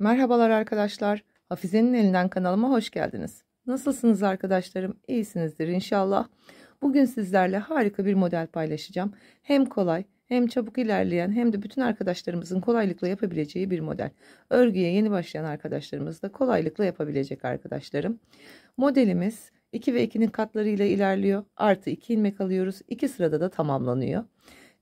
Merhabalar arkadaşlar. Hafize'nin elinden kanalıma hoş geldiniz. Nasılsınız arkadaşlarım? İyisinizdir inşallah. Bugün sizlerle harika bir model paylaşacağım. Hem kolay hem çabuk ilerleyen hem de bütün arkadaşlarımızın kolaylıkla yapabileceği bir model. Örgüye yeni başlayan arkadaşlarımız da kolaylıkla yapabilecek arkadaşlarım. Modelimiz 2 ve 2'nin katlarıyla ilerliyor. Artı 2 ilmek alıyoruz. 2 sırada da tamamlanıyor.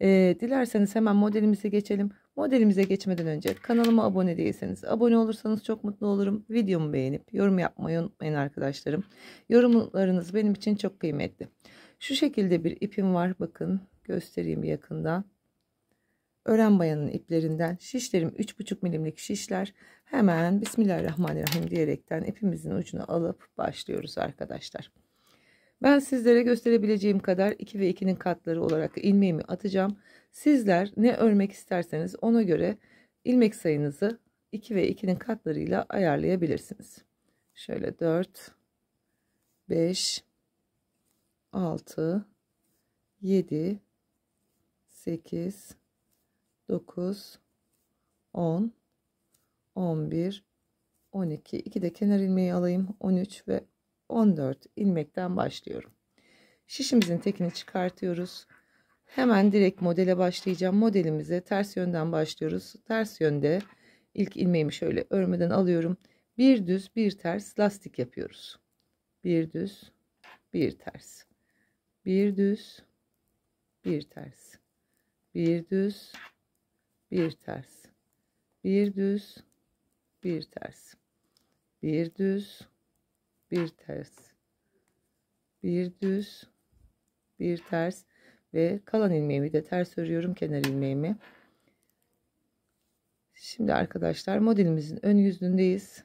E, dilerseniz hemen modelimize geçelim. Modelimize geçmeden önce kanalıma abone değilseniz abone olursanız çok mutlu olurum. Videomu beğenip yorum yapmayı unutmayın arkadaşlarım. Yorumlarınız benim için çok kıymetli. Şu şekilde bir ipim var bakın göstereyim yakında. Ören bayanın iplerinden şişlerim 3,5 milimlik şişler. Hemen Bismillahirrahmanirrahim diyerekten ipimizin ucunu alıp başlıyoruz arkadaşlar. Ben sizlere gösterebileceğim kadar 2 ve 2'nin katları olarak ilmeğimi atacağım. Sizler ne örmek isterseniz ona göre ilmek sayınızı 2 ve 2'nin katlarıyla ayarlayabilirsiniz. Şöyle 4, 5, 6, 7, 8, 9, 10, 11, 12. 2 de kenar ilmeği alayım. 13 ve 14 ilmekten başlıyorum. Şişimizin tekini çıkartıyoruz. Hemen direkt modele başlayacağım. Modelimize ters yönden başlıyoruz. Ters yönde ilk ilmeğimi şöyle örmeden alıyorum. Bir düz bir ters lastik yapıyoruz. Bir düz bir ters. Bir düz bir ters. Bir düz bir ters. Bir düz bir ters. Bir düz bir ters bir düz bir ters ve kalan ilmeğimi de ters örüyorum kenar ilmeğimi şimdi arkadaşlar modelimizin ön yüzündeyiz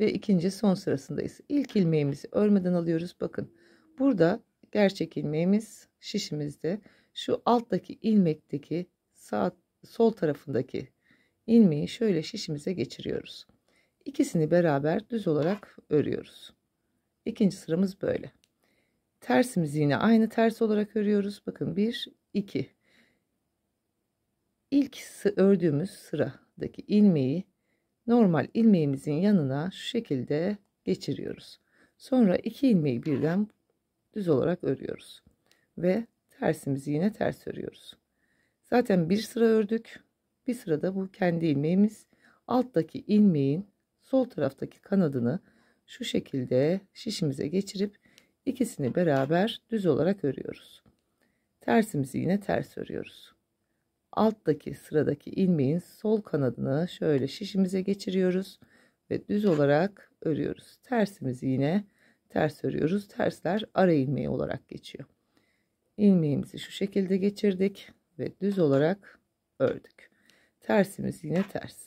ve ikinci son sırasındayız ilk ilmeğimizi örmeden alıyoruz bakın burada gerçek ilmeğimiz şişimizde şu alttaki ilmekteki sağ sol tarafındaki ilmeği şöyle şişimize geçiriyoruz İkisini beraber düz olarak örüyoruz İkinci sıramız böyle. Tersimizi yine aynı ters olarak örüyoruz. Bakın 1, 2. İlk ördüğümüz sıradaki ilmeği normal ilmeğimizin yanına şu şekilde geçiriyoruz. Sonra iki ilmeği birden düz olarak örüyoruz. Ve tersimizi yine ters örüyoruz. Zaten bir sıra ördük. Bir sırada bu kendi ilmeğimiz. Alttaki ilmeğin sol taraftaki kanadını şu şekilde şişimize geçirip ikisini beraber düz olarak örüyoruz. Tersimizi yine ters örüyoruz. Alttaki sıradaki ilmeğin sol kanadını şöyle şişimize geçiriyoruz ve düz olarak örüyoruz. Tersimizi yine ters örüyoruz. Tersler ara ilmeği olarak geçiyor. Ilmeğimizi şu şekilde geçirdik ve düz olarak ördük. Tersimiz yine ters.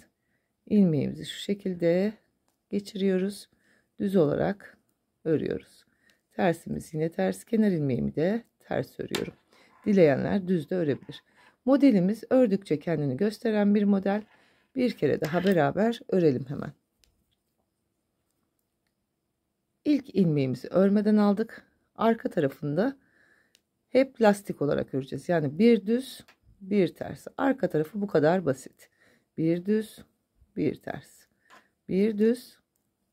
Ilmeğimizi şu şekilde geçiriyoruz düz olarak örüyoruz. Tersimiz yine ters kenar ilmeğimi de ters örüyorum. Dileyenler düz de örebilir. Modelimiz ördükçe kendini gösteren bir model. Bir kere daha beraber örelim hemen. İlk ilmeğimizi örmeden aldık. Arka tarafında hep lastik olarak öreceğiz. Yani bir düz, bir ters. Arka tarafı bu kadar basit. Bir düz, bir ters. Bir düz,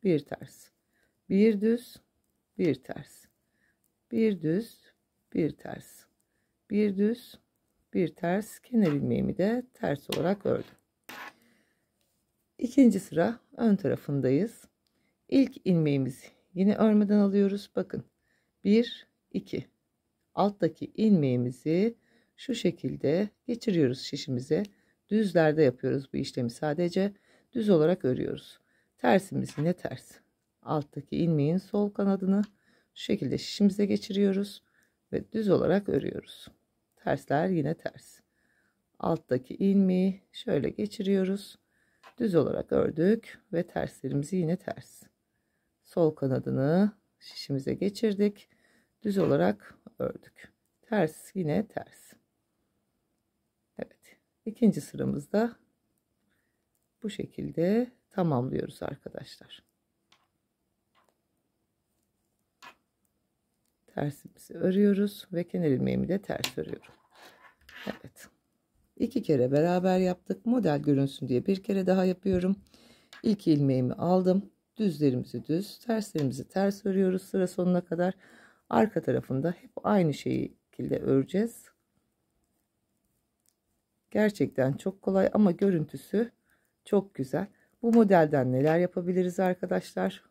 bir ters bir düz bir ters bir düz bir ters bir düz bir ters kenar ilmeğimi de ters olarak ördüm ikinci sıra ön tarafındayız ilk ilmeğimizi yine örmeden alıyoruz bakın 1 2 alttaki ilmeğimizi şu şekilde geçiriyoruz şişimize düzlerde yapıyoruz bu işlemi sadece düz olarak örüyoruz tersimiz yine ters alttaki ilmeğin sol kanadını şu şekilde şişimize geçiriyoruz ve düz olarak örüyoruz. Tersler yine ters. Alttaki ilmeği şöyle geçiriyoruz. Düz olarak ördük ve terslerimizi yine ters. Sol kanadını şişimize geçirdik. Düz olarak ördük. Ters yine ters. Evet. ikinci sıramızda bu şekilde tamamlıyoruz arkadaşlar. tersimizi örüyoruz ve kenar ilmeğimi de ters örüyorum. Evet. İki kere beraber yaptık. Model görünsün diye bir kere daha yapıyorum. İlk ilmeğimi aldım. Düzlerimizi düz, terslerimizi ters örüyoruz sıra sonuna kadar. Arka tarafında hep aynı şekilde öreceğiz. Gerçekten çok kolay ama görüntüsü çok güzel. Bu modelden neler yapabiliriz arkadaşlar?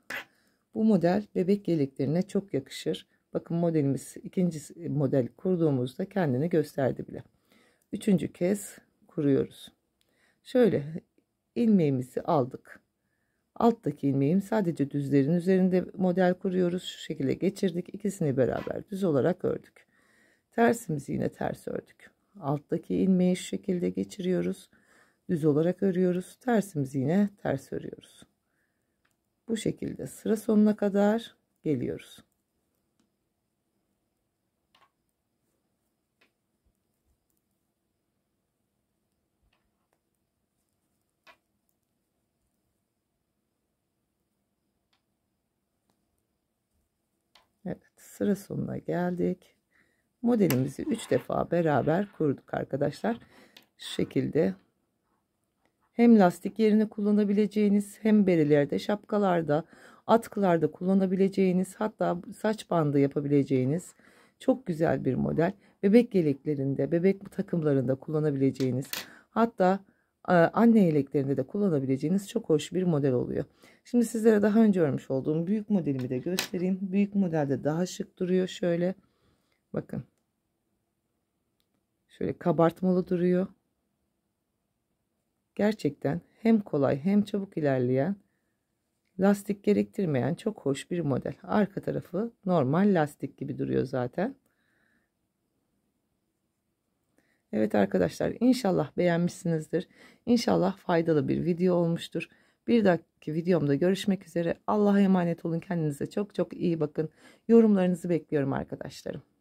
Bu model bebek geliklerine çok yakışır. Bakın modelimiz ikinci model kurduğumuzda kendini gösterdi bile. Üçüncü kez kuruyoruz. Şöyle ilmeğimizi aldık. Alttaki ilmeğim sadece düzlerin üzerinde model kuruyoruz. Şu şekilde geçirdik. İkisini beraber düz olarak ördük. Tersimizi yine ters ördük. Alttaki ilmeği şu şekilde geçiriyoruz. Düz olarak örüyoruz. Tersimizi yine ters örüyoruz. Bu şekilde sıra sonuna kadar geliyoruz. Evet sıra sonuna geldik. Modelimizi 3 defa beraber kurduk arkadaşlar. Şu şekilde hem lastik yerine kullanabileceğiniz hem berelerde şapkalarda atkılarda kullanabileceğiniz hatta saç bandı yapabileceğiniz çok güzel bir model. Bebek yeleklerinde bebek takımlarında kullanabileceğiniz hatta e, anne yeleklerinde de kullanabileceğiniz çok hoş bir model oluyor. Şimdi sizlere daha önce örmüş olduğum büyük modelimi de göstereyim. Büyük modelde daha şık duruyor şöyle. Bakın. Şöyle kabartmalı duruyor. Gerçekten hem kolay hem çabuk ilerleyen, lastik gerektirmeyen çok hoş bir model. Arka tarafı normal lastik gibi duruyor zaten. Evet arkadaşlar inşallah beğenmişsinizdir. İnşallah faydalı bir video olmuştur. Bir dahaki videomda görüşmek üzere. Allah'a emanet olun. Kendinize çok çok iyi bakın. Yorumlarınızı bekliyorum arkadaşlarım.